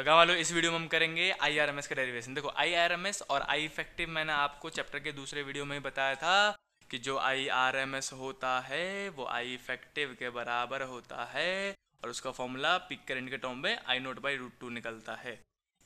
तो गाँव वालों इस वीडियो में हम करेंगे आई आर एम एस का डेरिवेशन देखो आई आर एम एस और आई इफेक्टिव मैंने आपको चैप्टर के दूसरे वीडियो में ही बताया था कि जो आई आर एम एस होता है वो आई इफेक्टिव के बराबर होता है और उसका फॉर्मूला पिक करेंट के टॉम में I note by root two निकलता है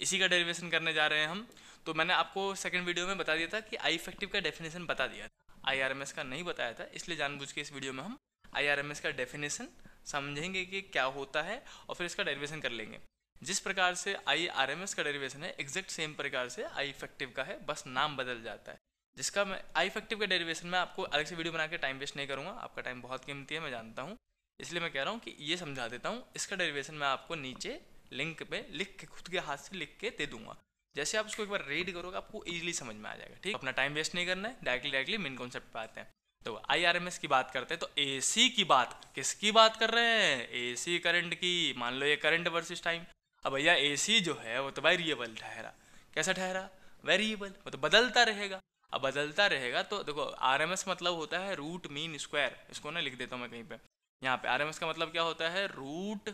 इसी का डेरिवेशन करने जा रहे हैं हम तो मैंने आपको सेकेंड वीडियो में बता दिया था कि आई इफेक्टिव का डेफिनेशन बता दिया था आई का नहीं बताया था इसलिए जानबूझ के इस वीडियो में हम आई का डेफिनेशन समझेंगे कि क्या होता है और फिर इसका डेरिवेशन कर लेंगे जिस प्रकार से आई आर एम एस का डेरिवेशन है एग्जैक्ट सेम प्रकार से आई इफेक्टिव का है बस नाम बदल जाता है जिसका मैं आई इफेक्टिव का डेरिवेशन मैं आपको अलग से वीडियो बना के टाइम वेस्ट नहीं करूँगा आपका टाइम बहुत कीमती है मैं जानता हूँ इसलिए मैं कह रहा हूँ कि ये समझा देता हूँ इसका डेरिवेशन मैं आपको नीचे लिंक पे लिख के खुद के हाथ से लिख के दे दूंगा जैसे आप उसको एक बार रीड करोगे आपको ईजिली समझ में आ जाएगा ठीक अपना टाइम वेस्ट नहीं करना है डायरेक्टली डायरेक्टली मेन कॉन्सेप्ट पे आते हैं तो आई की बात करते हैं तो ए की बात किसकी बात कर रहे हैं ए करंट की मान लो ये करंट वर्सेस टाइम अब भैया एसी जो है वो तो वेरिएबल ठहरा कैसा ठहरा वेरिएबल वो तो बदलता रहेगा अब बदलता रहेगा तो देखो आर मतलब होता है रूट मीन स्क्वायर इसको ना लिख देता हूँ मैं कहीं पे यहाँ पे आर का मतलब क्या होता है रूट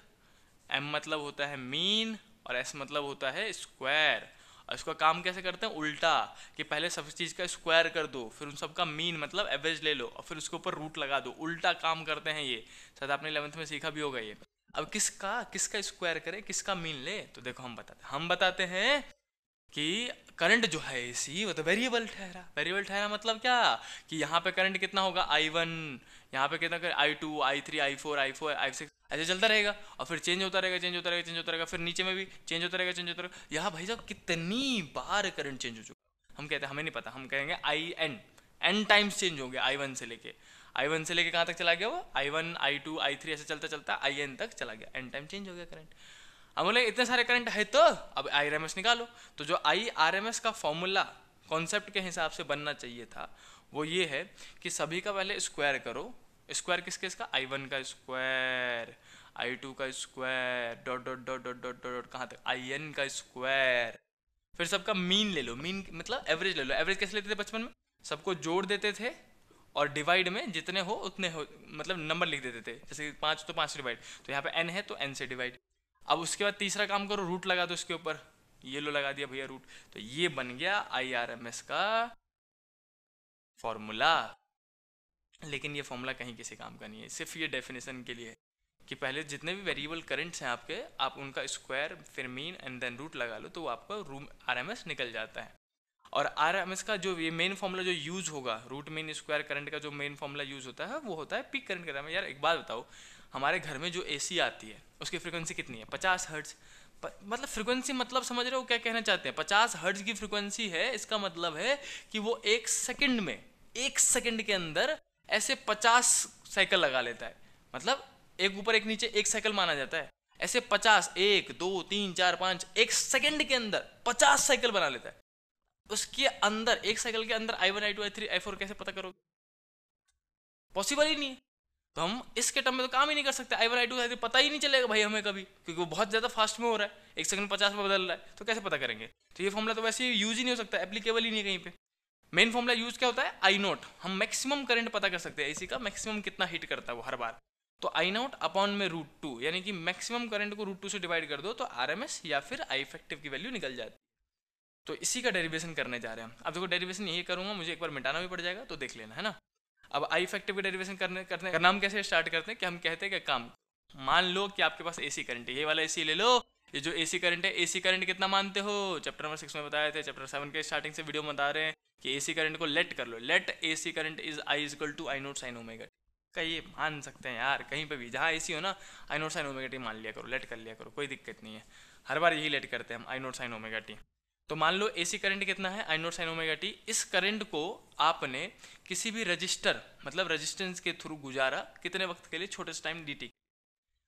एम मतलब होता है मीन और एस मतलब होता है स्क्वायर और इसका काम कैसे करते हैं उल्टा कि पहले सब चीज़ का स्क्वायर कर दो फिर उन सबका मीन मतलब एवरेज ले लो और फिर उसके ऊपर रूट लगा दो उल्टा काम करते हैं ये शायद आपने इलेवंथ में सीखा भी होगा ये अब किसका किसका स्क्वायर करे किसका मीन ले तो देखो हम बताते हम बताते हैं कि करंट जो है इसी वो तो वेरिएबल ठहरा वेरिएबल ठहरा मतलब क्या कि यहाँ पे करंट कितना होगा आई वन यहाँ पे कितना I two I three I four I four I six ऐसे चलता रहेगा और फिर चेंज होता रहेगा चेंज होता रहेगा चेंज होता रहेगा फिर नीचे में भी चेंज होता रहेगा चेंज होता रहेगा यहाँ भाई साहब कितनी बार करंट चेंज हो चुका हम कहते हैं हमें नहीं पता हम कहेंगे I N N times change हो गया आई वन से लेके आई वन से लेके कहाँ तक चला गया वो I one I two I three ऐसे चलता चलता आई एन तक चला गया एन टाइम चेंज हो गया करंट हम बोले इतने सारे करंट है तो अब आई आर एम एस निकालो तो जो आई आर एम एस का फॉर्मूला कॉन्सेप्ट के हिसाब से बनना चाहिए था वो ये है कि सभी का पहले स्क्वायर करो स्क्वायर किसके इसका आई वन का स्क्वायर आई टू का square dot dot dot dot dot dot dot कहाँ तक आई एन का स्क्वायर फिर सबका मीन ले लो मीन मतलब एवरेज ले लो एवरेज कैसे लेते थे बचपन में सबको जोड़ देते थे और डिवाइड में जितने हो उतने हो मतलब नंबर लिख देते थे जैसे पाँच तो पाँच डिवाइड तो यहाँ पे एन है तो एन से डिवाइड अब उसके बाद तीसरा काम करो रूट लगा दो उसके ऊपर ये लो लगा दिया भैया रूट तो ये बन गया आई आर एम एस का फॉर्मूला लेकिन ये फॉर्मूला कहीं किसी काम का नहीं है सिर्फ ये डेफिनेशन के लिए कि पहले जितने भी वेरिएबल करंट्स हैं आपके आप उनका स्क्वायर फिर मीन एंड देन रूट लगा लो तो वो आपका रूम आर निकल जाता है और आर एम एस का जो ये मेन फॉर्मूला जो यूज होगा रूट मीन स्क्वायर करंट का जो मेन फॉर्मूला यूज होता है वो होता है पिक करंट दाम यार एक बात बताओ हमारे घर में जो ए सी आती है उसकी फ्रिक्वेंसी कितनी है पचास हर्ट्स मतलब फ्रिक्वेंसी मतलब समझ रहे हो क्या कहना चाहते हैं पचास हर्ट्स की फ्रिक्वेंसी है इसका मतलब है कि वो एक सेकेंड में एक सेकेंड के अंदर ऐसे पचास साइकिल लगा लेता है मतलब एक ऊपर एक नीचे एक साइकिल माना जाता है ऐसे पचास एक दो तीन चार पाँच एक सेकेंड के अंदर पचास साइकिल बना लेता है उसके अंदर एक साइकिल के अंदर I one I two I three I four कैसे पता करोगे पॉसिबल ही नहीं है तो हम इसके टर्म में तो काम ही नहीं कर सकते I one I two I three पता ही नहीं चलेगा भाई हमें कभी क्योंकि वो बहुत ज़्यादा फास्ट में हो रहा है एक सेकंड पचास में बदल रहा है तो कैसे पता करेंगे तो ये फॉर्मला तो वैसे यूज ही नहीं हो सकता एप्लीकेबल ही नहीं कहीं पे मेन फॉर्मला यूज क्या होता है आई नोट हम मैक्सिमम करंट पता कर सकते हैं एसी का मैक्सिमम कितना हिट करता है वो हर बार तो आई नोट अपॉन में रूट टू यानी कि मैक्सिमम करंट को रूट टू से डिवाइड कर दो तो आर या फिर आई इफेक्टिव की वैल्यू निकल जाती है तो इसी का डेरिवेशन करने जा रहे हैं अब देखो डेरिवेशन यही करूंगा मुझे एक बार मिटाना भी पड़ जाएगा तो देख लेना है ना अब आई इफेक्टिव का डेरिवेशन करने करने का नाम कैसे स्टार्ट करते हैं कि हम कहते हैं कि काम मान लो कि आपके पास एसी करंट है ये वाला एसी ले लो ये जो एसी करंट है एसी करंट कितना मानते हो चैप्टर नंबर सिक्स में बताए थे चैप्टर सेवन के स्टार्टिंग से वीडियो बता रहे हैं कि एसी करंट को लेट कर लो let AC current is I is equal to I nought sine omega कहीं मान सकते हैं यार कहीं पे भी जहाँ एसी हो ना I nought sine omega T मान लिया करो लेट कर लिया करो कोई दिक्कत नहीं है हर बार यही लेट करते हैं हम I nought sine omega T तो मान लो एसी करंट कितना है I nought sine omega T इस करंट को आपने किसी भी रजिस्टर मतलब रजिस्टेंस के थ्रू गुजारा कितने वक्त के लिए छोटे से टाइम डी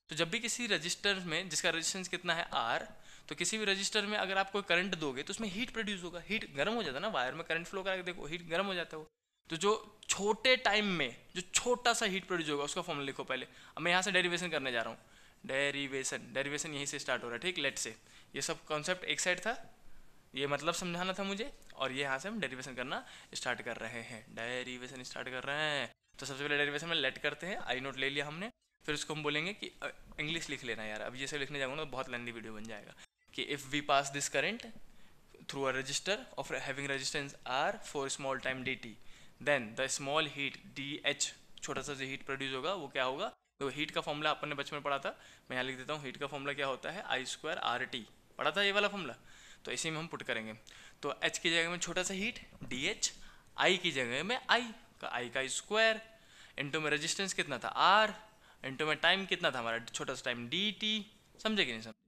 तो जब भी किसी रजिस्टर में जिसका रजिस्टेंस कितना है आर तो किसी भी रजिस्टर में अगर आप कोई करंट दोगे तो उसमें हीट प्रोड्यूस होगा हीट गर्म हो जाता है ना वायर में करंट फ्लो करा के देखो हीट गर्म हो जाता है वो तो जो छोटे टाइम में जो छोटा सा हीट प्रोड्यूस होगा उसका फॉर्मूला लिखो पहले अब मैं यहाँ से डेरिवेशन करने जा रहा हूँ डेरिवेशन डेरिवेशन यहीं से स्टार्ट हो रहा है ठीक लेट से ये सब कॉन्सेप्ट एक साइड था ये मतलब समझाना था मुझे और ये यहाँ से हम डेरिवेशन करना स्टार्ट कर रहे हैं डेरिवेशन स्टार्ट कर रहे हैं तो सबसे पहले डेरिवेशन में लेट करते हैं आई नोट ले लिया हमने फिर उसको हम बोलेंगे कि इंग्लिश लिख लेना यार अब ये सब लिखने जाऊंगा तो बहुत लंबी वीडियो बन जाएगा कि if we pass this current through a resistor of having resistance R for small time D T then the small heat D H छोटा सा जो हीट प्रोड्यूस होगा वो क्या होगा तो हीट का फॉर्मूला अपन ने बचपन में पढ़ा था मैं यहाँ लिख देता हूँ हीट का फॉर्मूला क्या होता है आई स्क्वायर आर टी पढ़ा था ये वाला फॉर्मूला तो इसी में हम पुट करेंगे तो एच की जगह में छोटा सा हीट डी एच आई की जगह में आई का आई का स्क्वायर इंटू में रेजिस्टेंस कितना था आर इंटू में टाइम कितना था हमारा छोटा सा टाइम डी टी समझे कि नहीं समझे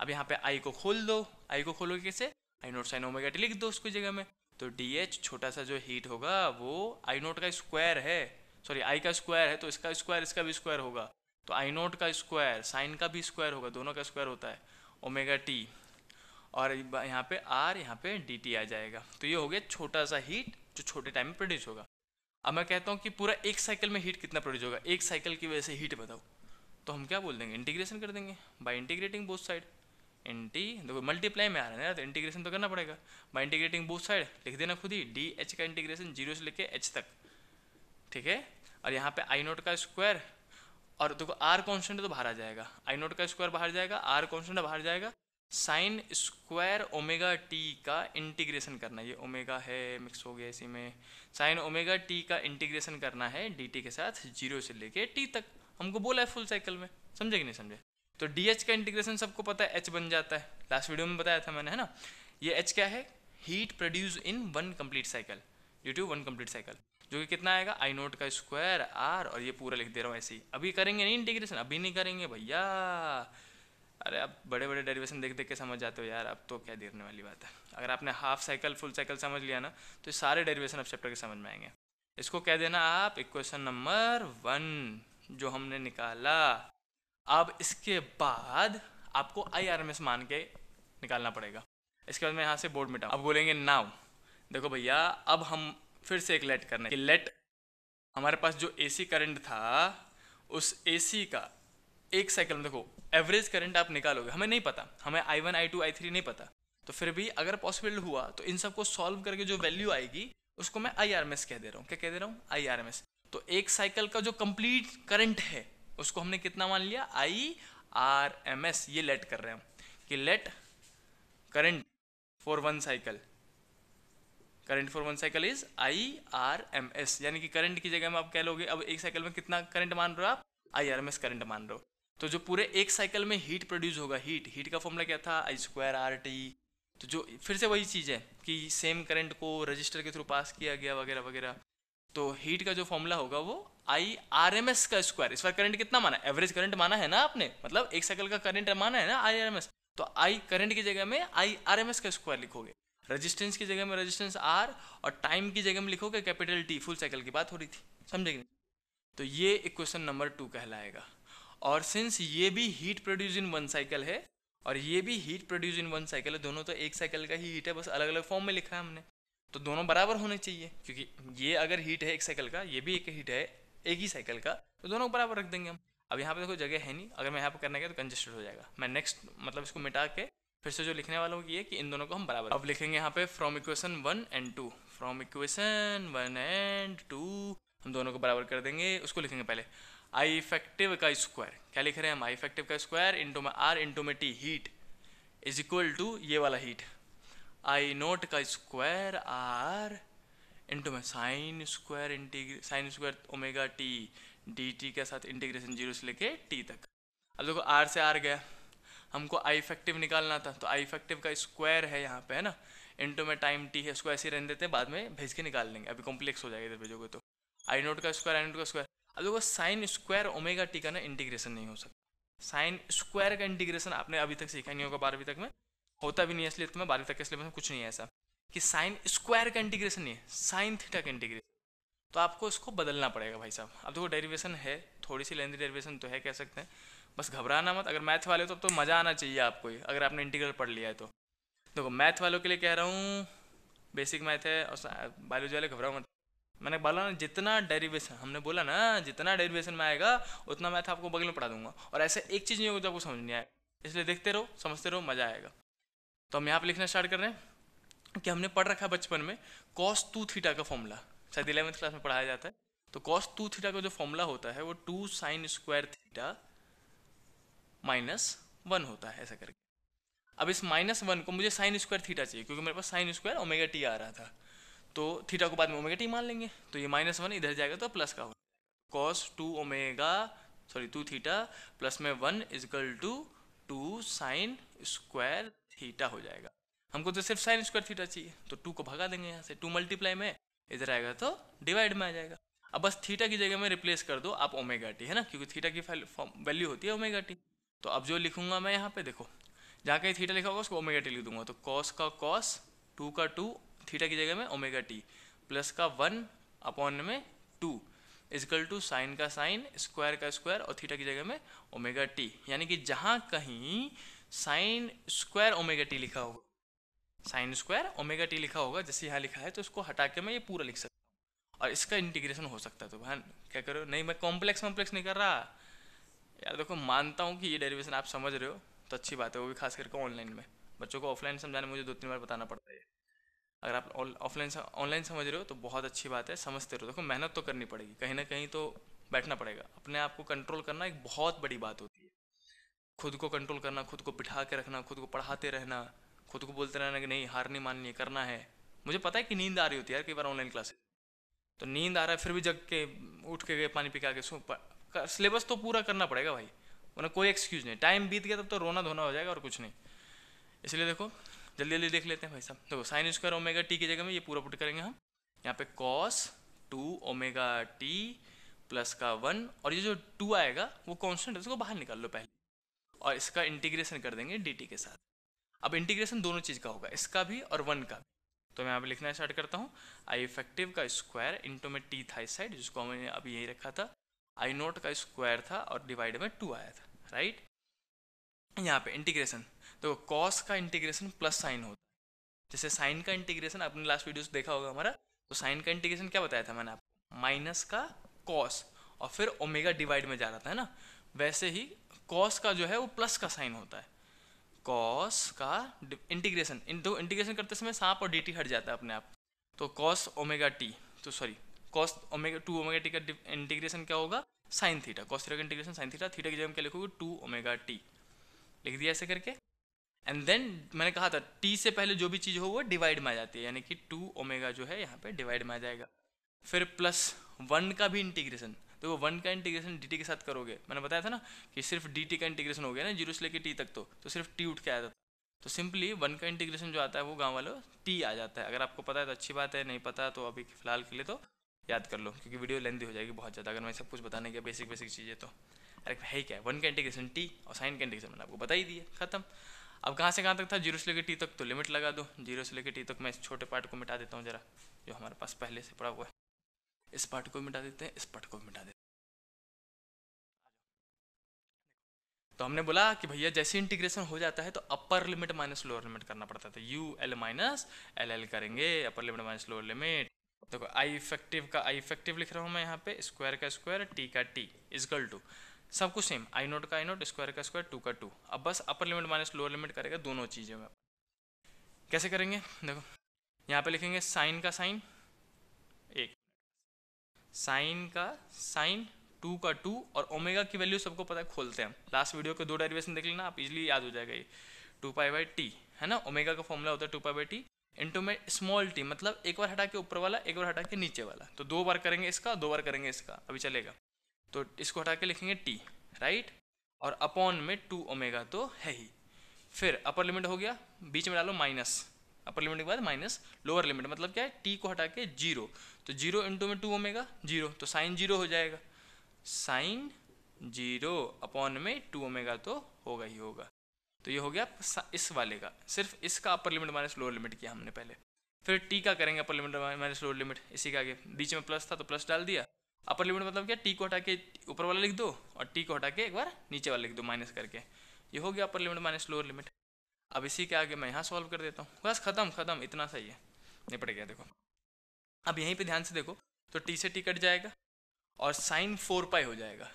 अब यहाँ पे आई को खोल दो आई को खोलोगे कैसे I nought sine omega T लिख दो उसकी जगह में तो डी एच छोटा सा जो हीट होगा वो आई नोट का स्क्वायर है सॉरी आई का स्क्वायर है तो इसका स्क्वायर इसका भी स्क्वायर होगा तो आई नोट का स्क्वायर साइन का भी स्क्वायर होगा दोनों का स्क्वायर होता है ओमेगा टी और यहाँ पे आर यहाँ पे डी टी आ जाएगा तो ये हो गया छोटा सा हीट जो छोटे टाइम में प्रोड्यूस होगा अब मैं कहता हूँ कि पूरा एक साइकिल में हीट कितना प्रोड्यूस होगा एक साइकिल की वजह से हीट बताओ तो हम क्या बोल देंगे इंटीग्रेशन कर देंगे बाई इंटीग्रेटिंग बोथ साइड एंटी देखो मल्टीप्लाई में आ रहा है ना तो इंटीग्रेशन तो करना पड़ेगा बाई इंटीग्रेटिंग बोथ साइड लिख देना खुद ही डी एच का इंटीग्रेशन जीरो से लेके एच तक ठीक है और यहाँ पे आई नोट का स्क्वायर और देखो आर कॉन्स्टेंट तो बाहर आ जाएगा आई नोट का स्क्वायर बाहर जाएगा आर कॉन्स्टेंट बाहर जाएगा साइन स्क्वायर ओमेगा टी का इंटीग्रेशन करना ये ओमेगा है मिक्स हो गया इसी में साइन ओमेगा टी का इंटीग्रेशन करना है डीटी के साथ जीरो से लेके टी तक हमको बोला है फुल साइकिल में समझे कि नहीं समझे तो डी एच का इंटीग्रेशन सबको पता है एच बन जाता है लास्ट वीडियो में बताया था मैंने है ना ये एच क्या है heat produce in one complete cycle due to one complete cycle जो कि कितना आएगा आई नोट का स्क्वायर आर और ये पूरा लिख दे रहा हूँ ऐसे ही अभी करेंगे नहीं इंटीग्रेशन अभी नहीं करेंगे भैया अरे आप बड़े बड़े डेरिवेशन देख देख के समझ जाते हो यार अब तो क्या देखने वाली बात है अगर आपने हाफ साइकिल फुल साइकिल समझ लिया ना तो सारे डेरिवेशन अब चैप्टर के समझ में आएंगे इसको कह देना आप इक्वेशन नंबर वन जो हमने निकाला अब इसके बाद आपको आई आर एम एस मान के निकालना पड़ेगा इसके बाद मैं यहाँ से बोर्ड मिटाऊँ अब बोलेंगे नाउ देखो भैया अब हम फिर से एक लेट करने कि लेट हमारे पास जो एसी करंट था उस एसी का एक साइकिल में देखो एवरेज करंट आप निकालोगे हमें नहीं पता हमें I one I two I three नहीं पता तो फिर भी अगर पॉसिबल हुआ तो इन सबको सॉल्व करके जो वैल्यू आएगी उसको मैं आई आर एम एस कह दे रहा हूँ क्या कह दे रहा हूँ आई आर एम एस तो एक साइकिल का जो कंप्लीट करंट है उसको हमने कितना मान लिया आई आर एम एस ये लेट कर रहे हैं कि let current for one cycle current for one cycle is I R M S यानी कि करंट की जगह में आप कह लोगे अब एक साइकिल में कितना करंट मान रहे हो आप I R M S current मान रहे हो तो जो पूरे एक साइकिल में हीट प्रोड्यूस होगा हीट हीट का फॉर्मूला क्या था आई स्क्वायर आर टी तो जो फिर से वही चीज़ है कि सेम करंट को रजिस्टर के थ्रू पास किया गया वगैरह वगैरह तो हीट का जो फॉर्मूला होगा वो आई आर एम एस का स्क्वायर इस बार करंट कितना माना एवरेज करंट माना है ना आपने मतलब एक साइकिल का करंट माना है ना आई आर एम एस तो आई करंट की जगह में आई आर एम एस का स्क्वायर लिखोगे रेजिस्टेंस की जगह में रेजिस्टेंस आर और टाइम की जगह में लिखोगे कैपिटल टी फुल साइकिल की बात हो रही थी समझेंगे तो ये इक्वेशन नंबर टू कहलाएगा और सिंस ये भी heat produce in one cycle है और ये भी heat produce in one cycle है दोनों तो एक साइकिल का ही हीट है बस अलग अलग फॉर्म में लिखा है हमने तो दोनों बराबर होने चाहिए क्योंकि ये अगर हीट है एक साइकिल का ये भी एक हीट है एक ही साइकिल का तो दोनों बराबर रख देंगे हम अब यहाँ पे देखो जगह है नहीं अगर मैं यहाँ पे करने गया तो कंजेस्टेड हो जाएगा मैं नेक्स्ट मतलब इसको मिटा के फिर से जो लिखने वाला हूँ ये कि इन दोनों को हम बराबर अब लिखेंगे यहाँ पे from equation one and two from equation one and two हम दोनों को बराबर कर देंगे उसको लिखेंगे पहले आई इफेक्टिव का स्क्वायर क्या लिख रहे हैं हम आई इफेक्टिव का स्क्वायर इंटू में आर इंटू में T heat is equal to ये वाला हीट आई नोट का स्क्वायर आर इंटू में sine square integrate sine square omega T D T के साथ इंटीग्रेशन जीरो से लेके टी तक अब देखो आर से आर गया हमको आई इफेक्टिव निकालना था तो आई इफेक्टिव का स्क्वायर है यहाँ पे है ना इंटू में टाइम टी है उसको ऐसे ही रहने देते हैं बाद में भेज के निकाल लेंगे अभी कॉम्प्लेक्स हो जाएगा इधर भेजोगे तो आई नोट का स्क्वायर आई नोट का स्क्वायर अब देखो साइन स्क्वायर ओमेगा टी का ना इंटीग्रेशन नहीं हो सकता साइन स्क्वायर का इंटीग्रेशन आपने अभी तक सीखा नहीं होगा बारहवीं तक में होता भी नहीं है इसलिए तुम्हें तो बारहवीं तक के सिलेबस में मतलब कुछ नहीं है ऐसा कि साइन स्क्वायर का इंटीग्रेशन नहीं है साइन थीटा का इंटीग्रेशन तो आपको इसको बदलना पड़ेगा भाई साहब अब देखो डेरिवेशन है थोड़ी सी लेंदी डेरिवेशन तो है कह सकते हैं बस घबराना मत अगर मैथ वाले तो अब तो मज़ा आना चाहिए आपको ही अगर आपने इंटीग्रल पढ़ लिया है तो देखो मैथ वालों के लिए कह रहा हूँ बेसिक मैथ है और बायोलॉजी वाले घबराओ मत मैंने बोला ना जितना डेरिवेशन हमने बोला ना जितना डेरिवेशन में आएगा उतना मैथ आपको बगल में पढ़ा दूंगा और ऐसे एक चीज़ नहीं होगी जो आपको समझ नहीं आएगा इसलिए देखते रहो समझते रहो मज़ा आएगा तो हम यहाँ पर लिखना स्टार्ट कर रहे हैं कि हमने पढ़ रखा है बचपन में कॉस टू थीटा का फॉर्मूला शायद इलेवंथ क्लास में पढ़ाया जाता है तो कॉस टू थीटा का जो फॉर्मूला होता है वो two sine square theta minus one होता है ऐसा करके अब इस माइनस वन को मुझे साइन स्क्वायर थीटा चाहिए क्योंकि मेरे पास साइन स्क्वायर ओमेगा टी आ रहा था तो थीटा को बाद में ओमेगा टी मान लेंगे तो ये माइनस वन इधर जाएगा तो प्लस का हो cos two omega sorry two theta plus में one equal two two sine square theta हो जाएगा हमको तो सिर्फ साइन स्क्वायर थीटा चाहिए तो टू को भगा देंगे यहाँ से टू मल्टीप्लाई में इधर आएगा तो डिवाइड में आ जाएगा अब बस थीटा की जगह में रिप्लेस कर दो आप ओमेगा टी है ना क्योंकि थीटा की वैल्यू होती है ओमेगा टी तो अब जो लिखूंगा मैं यहाँ पे देखो जहाँ कहीं थीटा लिखा होगा उसको ओमेगा टी लिख दूंगा तो कॉस का कॉस टू का टू थीटा की जगह में ओमेगा टी प्लस का वन अपॉन में टू इजकल टू साइन का साइन स्क्वायर का स्क्वायर और थीटा की जगह में ओमेगा टी यानी कि जहाँ कहीं साइन स्क्वायर ओमेगा टी लिखा होगा साइन स्क्वायर ओमेगा टी लिखा होगा जैसे यहाँ लिखा है तो उसको हटा के मैं ये पूरा लिख सकता हूँ और इसका इंटीग्रेशन हो सकता है तो बहन क्या करो नहीं मैं कॉम्प्लेक्स कॉम्प्लेक्स नहीं कर रहा यार देखो मानता हूँ कि ये डेरिवेशन आप समझ रहे हो तो अच्छी बात है वो भी खास करके ऑनलाइन में बच्चों को ऑफलाइन समझाने मुझे दो तीन बार बताना पड़ता है अगर आप ऑफलाइन ऑनलाइन समझ रहे हो तो बहुत अच्छी बात है समझते रहो देखो मेहनत तो करनी पड़ेगी कहीं ना कहीं तो बैठना पड़ेगा अपने आप को कंट्रोल करना एक बहुत बड़ी बात होती है खुद को कंट्रोल करना खुद को बिठा के रखना खुद को पढ़ाते रहना खुद को बोलते रहना कि नहीं हार नहीं माननी करना है मुझे पता है कि नींद आ रही होती है यार कई बार ऑनलाइन क्लासेस तो नींद आ रहा है फिर भी जग के उठ के गए पानी पिका के सो सिलेबस तो पूरा करना पड़ेगा भाई वरना कोई एक्सक्यूज़ नहीं टाइम बीत गया तब तो रोना धोना हो जाएगा और कुछ नहीं इसलिए देखो जल्दी जल्दी देख लेते हैं भाई साहब तो साइन स्क्वायर ओमेगा टी की जगह में ये पूरा पुट करेंगे हम यहाँ पे cos two omega T plus का वन और ये जो टू आएगा वो कॉन्स्टेंट है उसको बाहर निकाल लो पहले और इसका इंटीग्रेशन कर देंगे डी के साथ अब इंटीग्रेशन दोनों चीज़ का होगा इसका भी और वन का भी तो मैं यहाँ पर लिखना स्टार्ट करता हूँ आई इफेक्टिव का स्क्वायर इंटू में टी था इस साइड जिसको हमने अभी यही रखा था आई नोट का स्क्वायर था और डिवाइड में टू आया था राइट यहाँ पे इंटीग्रेशन तो कॉस का इंटीग्रेशन प्लस साइन होता है जैसे साइन का इंटीग्रेशन आपने लास्ट वीडियो देखा होगा हमारा तो साइन का इंटीग्रेशन क्या बताया था मैंने आपको माइनस का कॉस और फिर ओमेगा डिवाइड में जा रहा था है ना वैसे ही कॉस का जो है वो प्लस का साइन होता है कॉस का इंटीग्रेशन दो इंटीग्रेशन करते समय सांप और डी हट जाता है अपने आप तो कॉस ओमेगा टी तो sorry cos omega two omega T का इंटीग्रेशन क्या होगा साइन थीटा कॉस थीटा का इंटीग्रेशन साइन थीटा थीटा की जगह हम क्या लिखोगे टू ओमेगा टी लिख दिया ऐसे करके एंड देन मैंने कहा था टी से पहले जो भी चीज़ हो वो डिवाइड में आ जाती है यानी कि टू ओमेगा जो है यहाँ पे डिवाइड में आ जाएगा फिर प्लस वन का भी इंटीग्रेशन तो वो वन का इंटीग्रेशन डी के साथ करोगे मैंने बताया था ना कि सिर्फ डी का इंटीग्रेशन हो गया ना जीरो से लेकर टी तक तो तो सिर्फ टी उठ के आया था तो सिंपली वन का इंटीग्रेशन जो आता है वो गाँव वालों टी आ जाता है अगर आपको पता है तो अच्छी बात है नहीं पता तो अभी फिलहाल के लिए तो याद कर लो क्योंकि वीडियो लेंदी हो जाएगी बहुत ज़्यादा अगर मैं सब कुछ बताने के बेसिक बेसिक चीज़ें तो अरे है क्या वन का इंटीग्रेशन टी और साइन का इंटीग्रेशन मैंने आपको बता ही दिया खत्म अब कहाँ से कहाँ तक था जीरो से लेकर टी तक तो लिमिट लगा दो जीरो से लेकर टी तक मैं इस छोटे पार्ट को मिटा देता हूँ जरा जो हमारे पास पहले से पड़ा हुआ है इस पार्ट को मिटा देते हैं इस पार्ट को मिटा देते तो हमने बोला कि भैया जैसे इंटीग्रेशन हो जाता है तो upper limit minus lower limit करना पड़ता था U L minus L L करेंगे upper limit minus lower limit देखो आई इफेक्टिव का आई इफेक्टिव लिख रहा हूँ मैं यहाँ पे स्क्वायर का स्क्वायर टी का टी इजकल टू सब कुछ सेम आई नोट का आई नोट स्क्वायर का स्क्वायर टू का टू अब बस upper limit minus lower limit करेगा दोनों चीज़ें में कैसे करेंगे देखो यहाँ पे लिखेंगे साइन का साइन एक साइन का साइन टू का टू और ओमेगा की वैल्यू सबको पता है खोलते हैं लास्ट वीडियो के दो डेरिवेशन देख लेना आप इजिली याद हो जाएगा ये टू पाई बाई टी है ना ओमेगा का फॉर्मूला होता है two pi by T into में स्मॉल टी मतलब एक बार हटा के ऊपर वाला एक बार हटा के नीचे वाला तो दो बार करेंगे इसका दो बार करेंगे इसका अभी चलेगा तो इसको हटा के लिखेंगे टी राइट और अपॉन में टू ओमेगा तो है ही फिर अपर लिमिट हो गया बीच में डालो माइनस अपर लिमिट के बाद माइनस लोअर लिमिट मतलब क्या है टी को हटा के जीरो तो जीरो इंटू में टू ओमेगा जीरो तो साइन जीरो हो जाएगा साइन जीरो अपॉन में टू ओमेगा तो होगा ही होगा तो ये हो गया इस वाले का सिर्फ इसका upper limit minus lower limit किया हमने पहले फिर टी का करेंगे upper limit minus lower limit इसी का आगे बीच में प्लस था तो प्लस डाल दिया अपर लिमिट मतलब क्या टी को हटा के ऊपर वाला लिख दो और टी को हटा के एक बार नीचे वाला लिख दो माइनस करके ये हो गया upper limit minus lower limit अब इसी के आगे मैं यहाँ सॉल्व कर देता हूँ बस खत्म खत्म इतना सही है निपट गया देखो अब यहीं पे ध्यान से देखो तो टी से टी कट जाएगा और साइन फोर पाई हो जाएगा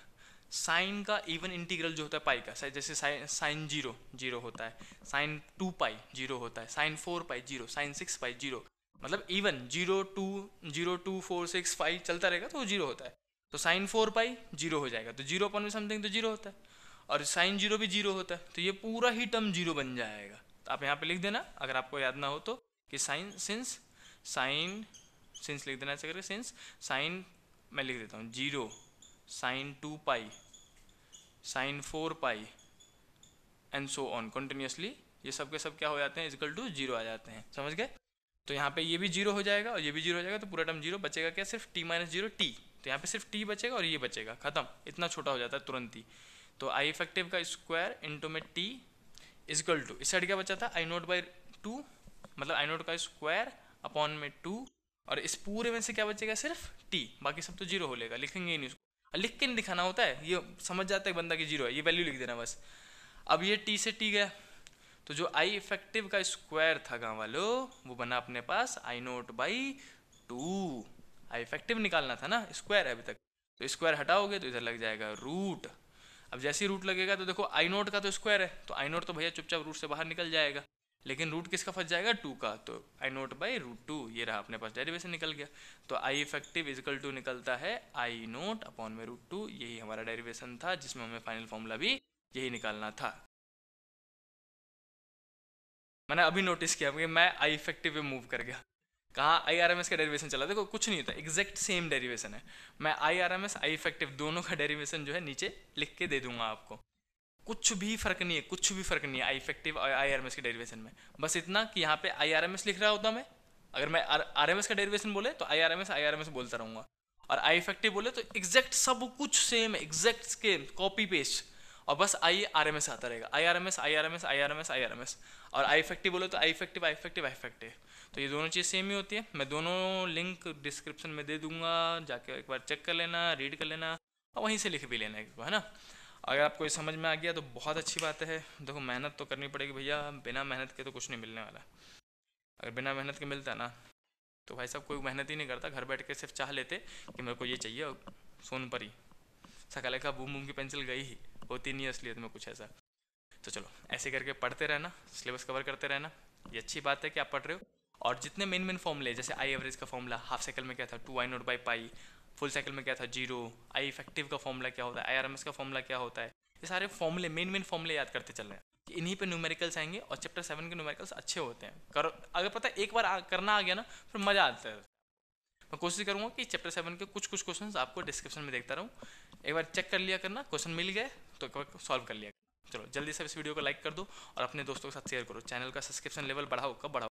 साइन का इवन इंटीग्रल जो होता है पाई का जैसे साइन साइन जीरो जीरो होता है साइन टू पाई जीरो होता है sine four pi zero sine six pi zero मतलब even zero two zero two four six five चलता रहेगा तो वो जीरो होता है तो साइन फोर पाई जीरो हो जाएगा तो जीरो अपन में समथिंग तो जीरो होता है और साइन जीरो भी जीरो होता है तो ये पूरा ही टर्म जीरो बन जाएगा तो आप यहाँ पे लिख देना अगर आपको याद ना हो तो कि साइन सिंस साइन सिंस लिख देना ऐसे करके सिंस साइन मैं लिख देता हूँ zero sine two pi sine four pi and so on continuously ये सब के सब क्या हो जाते हैं इजकल टू जीरो आ जाते हैं समझ गए तो यहाँ पे ये भी जीरो हो जाएगा और ये भी जीरो हो जाएगा तो पूरा टर्म जीरो बचेगा क्या सिर्फ टी माइनस जीरो टी तो यहाँ पे सिर्फ टी बचेगा और ये बचेगा खत्म इतना छोटा हो जाता है तुरंत ही तो आई इफेक्टिव का स्क्वायर इंटू में टी इजकल टू इस साइड क्या बचा था आई नोट बाई टू मतलब आई नोट का स्क्वायर अपॉन में टू और इस पूरे में से क्या बचेगा सिर्फ टी बाकी सब तो जीरो हो लेगा लिखेंगे ही नहीं उसको लिख के नहीं दिखाना होता है ये समझ जाता है बंदा कि जीरो है ये वैल्यू लिख देना बस अब ये टी से टी गया तो जो आई इफेक्टिव का स्क्वायर था गाँव वालों वो बना अपने पास I note by two I effective निकालना था ना स्क्वायर है अभी तक तो स्क्वायर हटाओगे तो इधर लग जाएगा रूट अब जैसे ही रूट लगेगा तो देखो आई नोट का तो स्क्वायर है तो आई नोट तो भैया चुपचाप रूट से बाहर निकल जाएगा लेकिन रूट किसका फंस जाएगा टू का तो I note by root two ये रहा अपने पास डेरिवेशन निकल गया तो आई इफेक्टिव इजिकल टू निकलता है आई नोट अपॉन में रूट टू यही हमारा डेरिवेशन था जिसमें हमें फाइनल फॉर्मूला भी यही निकालना था मैंने अभी नोटिस किया कि मैं आई इफेक्टिव पे मूव कर गया कहाँ आई आर एम एस का डेरिवेशन चला देखो कुछ नहीं होता एग्जैक्ट सेम डेरिवेशन है मैं I R M S I effective दोनों का डेरिवेशन जो है नीचे लिख के दे दूंगा आपको कुछ भी फर्क नहीं है कुछ भी फर्क नहीं है आई इफेक्टिव और आई आर एम एस के डेरिवेशन में बस इतना कि यहाँ पे आई आर एम एस लिख रहा होता मैं अगर मैं आर एम एस का डेरिवेशन बोले तो I R M S I R M S बोलता रहूंगा और आई इफेक्टिव बोले तो एग्जैक्ट सब कुछ सेम एग्जैक्ट के कॉपी पेस्ट और बस आई आर एम एस आता रहेगा I R M S I R M S I R M S I R M S और आई इफेक्टिव बोलो तो I effective I effective I effective तो ये दोनों चीज़ सेम ही होती है मैं दोनों लिंक डिस्क्रिप्शन में दे दूंगा जाके एक बार चेक कर लेना रीड कर लेना और वहीं से लिख भी लेना एक है ना अगर आपको ये समझ में आ गया तो बहुत अच्छी बात है देखो मेहनत तो करनी पड़ेगी भैया बिना मेहनत के तो कुछ नहीं मिलने वाला अगर बिना मेहनत के मिलता ना तो भाई साहब कोई मेहनत ही नहीं करता घर बैठ के सिर्फ चाह लेते कि मेरे को ये चाहिए और सोन पर ही सकाले का बूम बूम की पेंसिल गई ही होती नहीं है इसलिए तुम्हें कुछ ऐसा तो चलो ऐसे करके पढ़ते रहना सिलेबस कवर करते रहना ये अच्छी बात है कि आप पढ़ रहे हो और जितने मेन मेन फॉर्मूले जैसे आई एवरेज का फॉर्मूला हाफ साइकिल में क्या था two I note by pi full cycle में क्या था जीरो आई इफेक्टिव का फॉर्मूला क्या होता है आई आर एम एस का फॉर्मूला क्या होता है ये सारे फॉर्मूले मेन मेन फॉर्मूले याद करते चल रहे हैं कि इन्हीं पे न्यूमेरिकल्स आएंगे और चैप्टर सेवन के न्यूमेरिकल्स अच्छे होते हैं करो अगर पता है एक बार आ, करना आ गया ना फिर मज़ा आता है मैं कोशिश करूँगा कि चैप्टर सेवन के कुछ कुछ क्वेश्चन आपको डिस्क्रिप्शन में देखता रहूँ एक बार चेक कर लिया करना क्वेश्चन मिल गए तो सॉल्व कर लिया चलो जल्दी से इस वीडियो को लाइक कर दो और अपने दोस्तों के साथ शेयर करो चैनल का सब्सक्रिप्शन लेवल बढ़ाओ कब बढ़ाओ